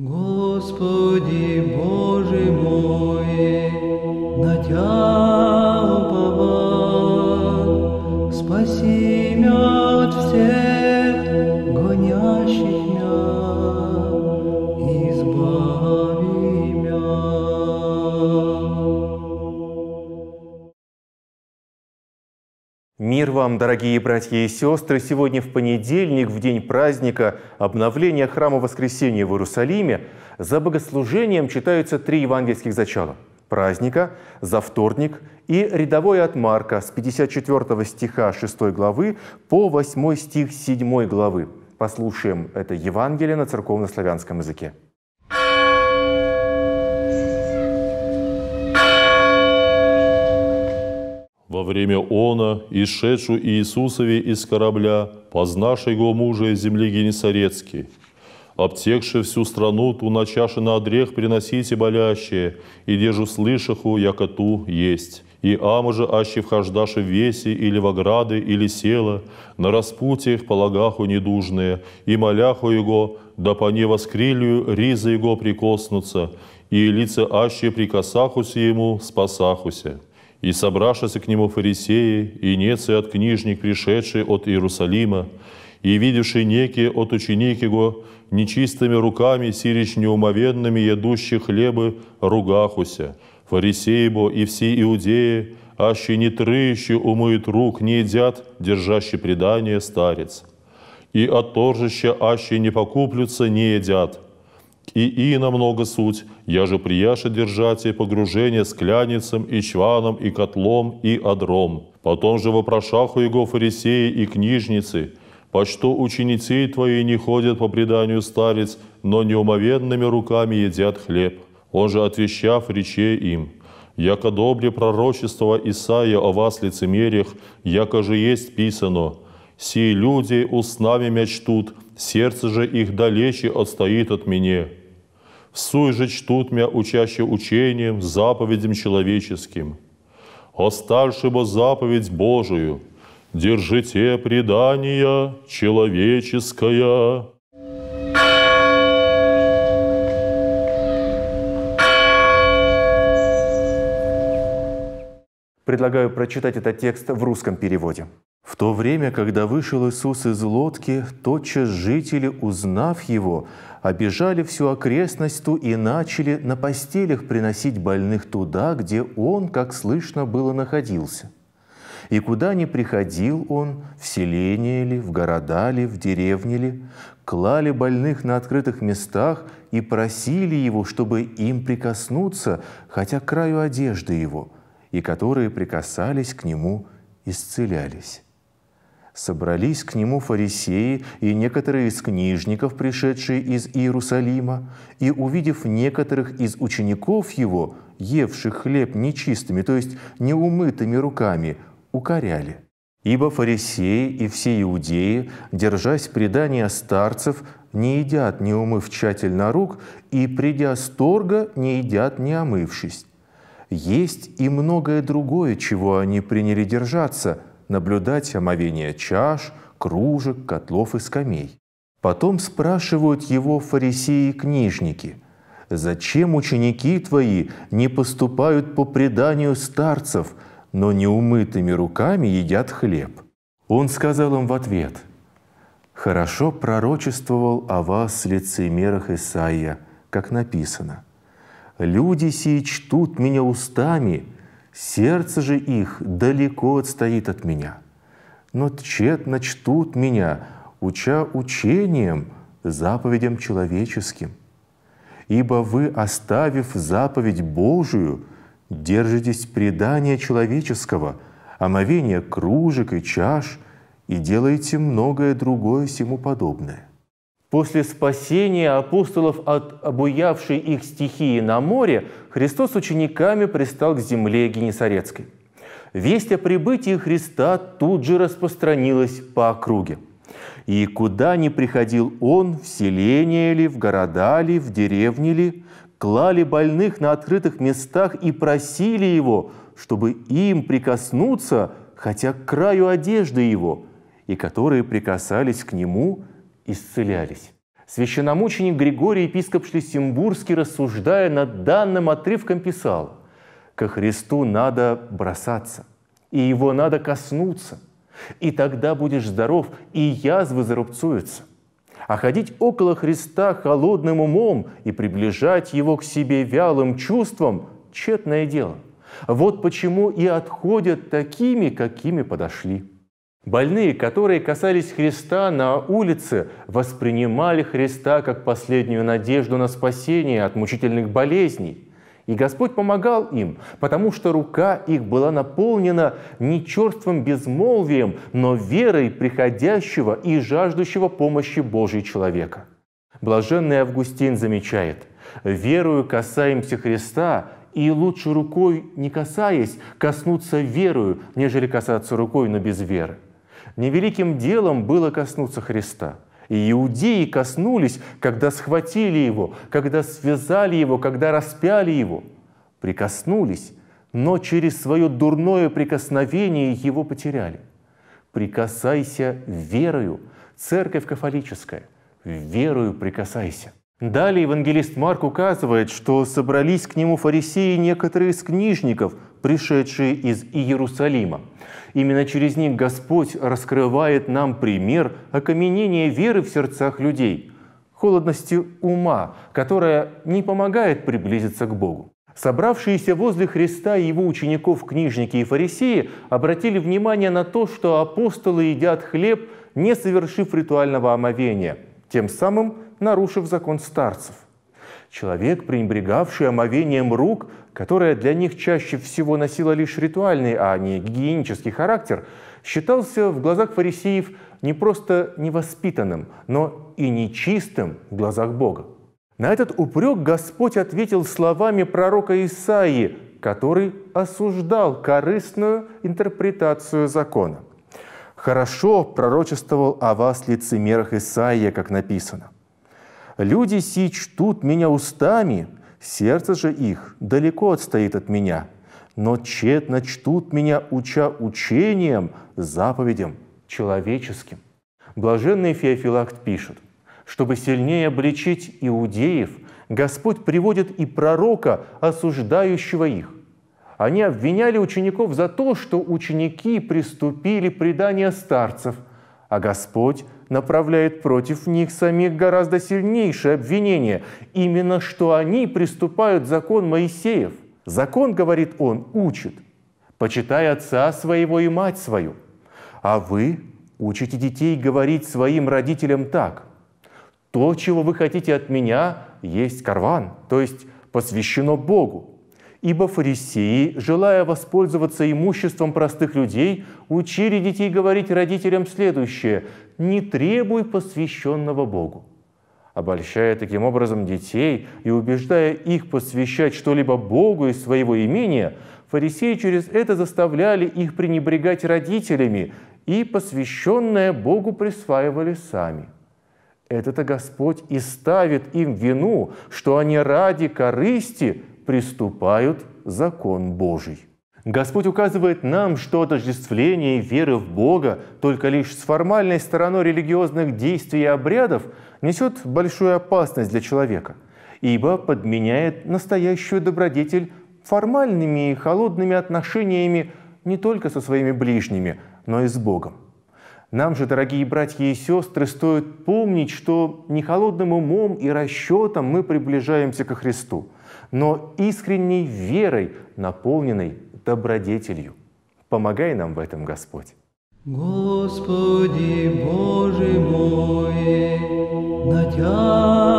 Господи Боже мой, на Тебя Мир вам, дорогие братья и сестры! Сегодня в понедельник, в день праздника обновления Храма Воскресения в Иерусалиме, за богослужением читаются три евангельских зачала – праздника, за вторник и рядовой от Марка с 54 стиха 6 главы по 8 стих 7 главы. Послушаем это Евангелие на церковнославянском языке. во время она, исшедшу Иисусове из корабля, познавши его мужа из земли Генесарецкий, обтекши всю страну, ту на чаше на одрех приносите болящие, и держу слышаху, яко ту есть. И ама же аще вхождаши в веси или в ограды, или села, на распутиях полагаху недужные, и моляху его, да по не риза его прикоснутся, и лица аще прикасахуся ему спасахуся. И собравшися к нему фарисеи, и нецы от книжник, пришедшие от Иерусалима, и видевшие некие от ученик его нечистыми руками сирич неумовенными едущие хлебы ругахуся, фарисеи бо и все иудеи, аще не трыщи умыют рук, не едят, держащий предание старец. И оторжище аще не покуплются, не едят – и и намного суть, я же прияше держать и погружение с кляницем и чваном и котлом и одром. Потом же вопрошаху его фарисеи и книжницы, по что ученицы твои не ходят по преданию старец, но неумовенными руками едят хлеб. Он же, отвещав речей им, «Яко добре пророчество Исаия о вас лицемериях, яко же есть писано, «Сии люди устнами мечтут, сердце же их далече отстоит от меня» всуй же чтут мя учаще учением, заповедям человеческим. Оставши бо заповедь Божию, держите предание человеческое. Предлагаю прочитать этот текст в русском переводе. В то время, когда вышел Иисус из лодки, тотчас жители, узнав Его, обижали всю окрестность ту и начали на постелях приносить больных туда, где Он, как слышно было, находился. И куда ни приходил он, в селение ли, в города ли, в деревни ли, клали больных на открытых местах и просили его, чтобы им прикоснуться, хотя к краю одежды его, и которые прикасались к нему, исцелялись собрались к нему фарисеи и некоторые из книжников, пришедшие из Иерусалима, и, увидев некоторых из учеников его, евших хлеб нечистыми, то есть неумытыми руками, укоряли. Ибо фарисеи и все иудеи, держась предания старцев, не едят, не умыв тщательно рук, и, придя с торга, не едят, не омывшись. Есть и многое другое, чего они приняли держаться – наблюдать омовение чаш, кружек, котлов и скамей. Потом спрашивают его фарисеи и книжники, «Зачем ученики твои не поступают по преданию старцев, но неумытыми руками едят хлеб?» Он сказал им в ответ, «Хорошо пророчествовал о вас лицемерах Исаия, как написано, «Люди сии чтут меня устами, Сердце же их далеко отстоит от меня, но тщетно чтут меня, уча учением, заповедям человеческим. Ибо вы, оставив заповедь Божию, держитесь предания человеческого, омовения кружек и чаш, и делаете многое другое всему подобное. После спасения апостолов от обуявшей их стихии на море Христос с учениками пристал к земле Генесарецкой. Весть о прибытии Христа тут же распространилась по округе. И куда ни приходил он, в селение ли, в города ли, в деревни ли, клали больных на открытых местах и просили его, чтобы им прикоснуться хотя к краю одежды его, и которые прикасались к нему – исцелялись. Священномученик Григорий епископ Шлиссимбургский, рассуждая над данным отрывком, писал «Ко Христу надо бросаться, и Его надо коснуться, и тогда будешь здоров, и язвы зарубцуются. А ходить около Христа холодным умом и приближать Его к себе вялым чувством – тщетное дело. Вот почему и отходят такими, какими подошли». Больные, которые касались Христа на улице, воспринимали Христа как последнюю надежду на спасение от мучительных болезней. И Господь помогал им, потому что рука их была наполнена не черствым безмолвием, но верой приходящего и жаждущего помощи Божьей человека. Блаженный Августин замечает, «Верою касаемся Христа, и лучше рукой, не касаясь, коснуться верою, нежели касаться рукой, но без веры» невеликим делом было коснуться Христа. И иудеи коснулись, когда схватили его, когда связали его, когда распяли его. Прикоснулись, но через свое дурное прикосновение его потеряли. Прикасайся верою, церковь кафолическая, верою прикасайся. Далее евангелист Марк указывает, что собрались к нему фарисеи некоторые из книжников, пришедшие из Иерусалима. Именно через них Господь раскрывает нам пример окаменения веры в сердцах людей, холодности ума, которая не помогает приблизиться к Богу. Собравшиеся возле Христа и его учеников книжники и фарисеи обратили внимание на то, что апостолы едят хлеб, не совершив ритуального омовения, тем самым – нарушив закон старцев. Человек, пренебрегавший омовением рук, которое для них чаще всего носило лишь ритуальный, а не гигиенический характер, считался в глазах фарисеев не просто невоспитанным, но и нечистым в глазах Бога. На этот упрек Господь ответил словами пророка Исаии, который осуждал корыстную интерпретацию закона. «Хорошо пророчествовал о вас лицемерах Исаия, как написано. Люди си чтут меня устами, сердце же их далеко отстоит от меня. Но тщетно чтут меня, уча учением, заповедям человеческим. Блаженный Феофилакт пишет, чтобы сильнее обличить иудеев, Господь приводит и пророка, осуждающего их. Они обвиняли учеников за то, что ученики приступили предания старцев, а Господь направляет против них самих гораздо сильнейшее обвинение. Именно что они приступают закон Моисеев. Закон, говорит он, учит. «Почитай отца своего и мать свою». А вы учите детей говорить своим родителям так. «То, чего вы хотите от меня, есть карван», то есть посвящено Богу. Ибо фарисеи, желая воспользоваться имуществом простых людей, учили детей говорить родителям следующее «Не требуй посвященного Богу». Обольщая таким образом детей и убеждая их посвящать что-либо Богу из своего имения, фарисеи через это заставляли их пренебрегать родителями и посвященное Богу присваивали сами это этот-то Господь и ставит им вину, что они ради корысти приступают закон Божий. Господь указывает нам, что отождествление веры в Бога только лишь с формальной стороной религиозных действий и обрядов несет большую опасность для человека, ибо подменяет настоящую добродетель формальными и холодными отношениями не только со своими ближними, но и с Богом. Нам же, дорогие братья и сестры, стоит помнить, что не холодным умом и расчетом мы приближаемся ко Христу – но искренней верой, наполненной добродетелью. Помогай нам в этом, Господь. Господи Боже мой, на Тебя